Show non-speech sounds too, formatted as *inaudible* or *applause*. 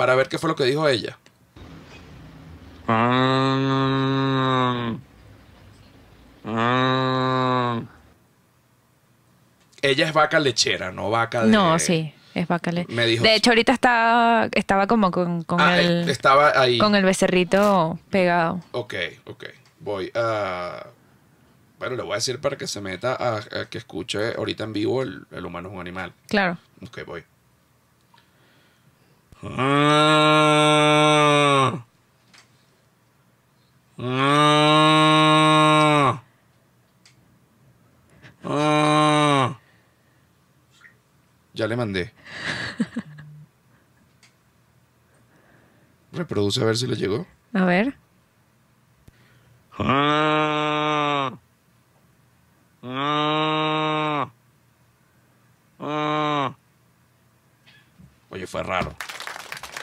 para ver qué fue lo que dijo ella. Ella es vaca lechera, no vaca de... No, sí, es vaca lechera. de hecho, ahorita estaba, estaba como con, ah, el... Eh, estaba ahí. Con el becerrito pegado. Ok, ok. Voy a... Bueno, le voy a decir para que se meta a, que escuche ahorita en vivo el, el humano es un animal. Claro. Ok, voy. Ah. Ah. Ah. Ya le mandé. *laughs* Reproduce a ver si le llegó. A ver. Ah. ah. ah. Oye, fue raro.